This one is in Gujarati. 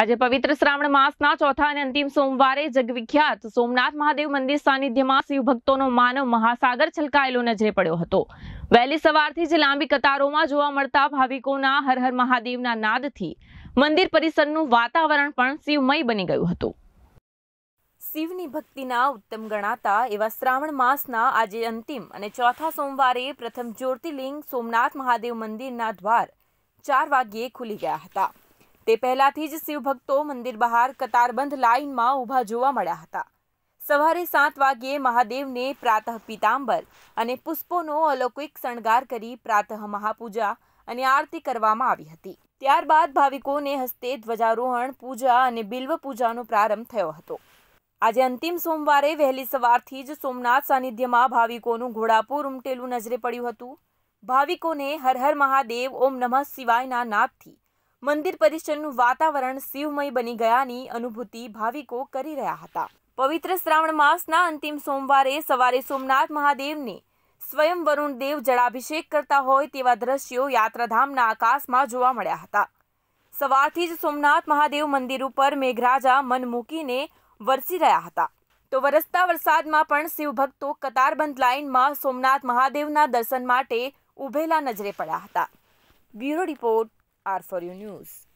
આજે પવિત્ર શ્રાવણ માસના ચોથા અને અંતિમ સોમવારે જગવિખ્યાત સોમનાથ મહાદેવ મંદિર સાનિધ્યમાં શિવભક્તોનો માનવ મહાસાગર છલકાયેલો નજરે પડ્યો હતો વહેલી સવારથી જ લાંબી કતારોમાં જોવા મળતા ભાવિકોના હર હર મહાદેવના નાદથી મંદિર પરિસરનું વાતાવરણ પણ શિવમય બની ગયું હતું શિવની ભક્તિના ઉત્તમ ગણાતા એવા શ્રાવણ માસના આજે અંતિમ અને ચોથા સોમવારે પ્રથમ જ્યોતિર્લિંગ સોમનાથ મહાદેવ મંદિરના દ્વાર ચાર વાગ્યે ખુલી ગયા હતા તે પહેલાથી જ શિવભક્તો મંદિર બહાર કતારબંધ લાઇનમાં ઊભા જોવા મળ્યા હતા સવારે સાત વાગ્યે મહાદેવને પ્રાતઃ પીતાંબર અને પુષ્પોનો અલૌકિક શણગાર કરી પ્રાતઃ મહાપૂજા અને આરતી કરવામાં આવી હતી ત્યારબાદ ભાવિકોને હસ્તે ધ્વજારોહણ પૂજા અને બિલ્વ પૂજાનો પ્રારંભ થયો હતો આજે અંતિમ સોમવારે વહેલી સવારથી જ સોમનાથ સાનિધ્યમાં ભાવિકોનું ઘોડાપુર ઉમટેલું નજરે પડ્યું હતું ભાવિકોને હર હર મહાદેવ ઓમ નમઃ શિવાયના નાદથી મંદિર પરિસરનું વાતાવરણ શિવમય બની ગયાની અનુભૂતિ ભાવિકો કરી રહ્યા હતા પવિત્ર શ્રાવણ માસના અંતિમ સોમવારે સવારે સોમનાથ મહાદેવને સ્વયં વરુણ દેવ જળાભિષેક કરતા હોય તેવા દ્રશ્યો યાત્રાધામના આકાશમાં જોવા મળ્યા હતા સવારથી જ સોમનાથ મહાદેવ મંદિર ઉપર મેઘરાજા મન મૂકીને વરસી રહ્યા હતા તો વરસતા વરસાદમાં પણ શિવભક્તો કતારબંધ લાઇનમાં સોમનાથ મહાદેવના દર્શન માટે ઉભેલા નજરે પડ્યા હતા bureau report are for you news.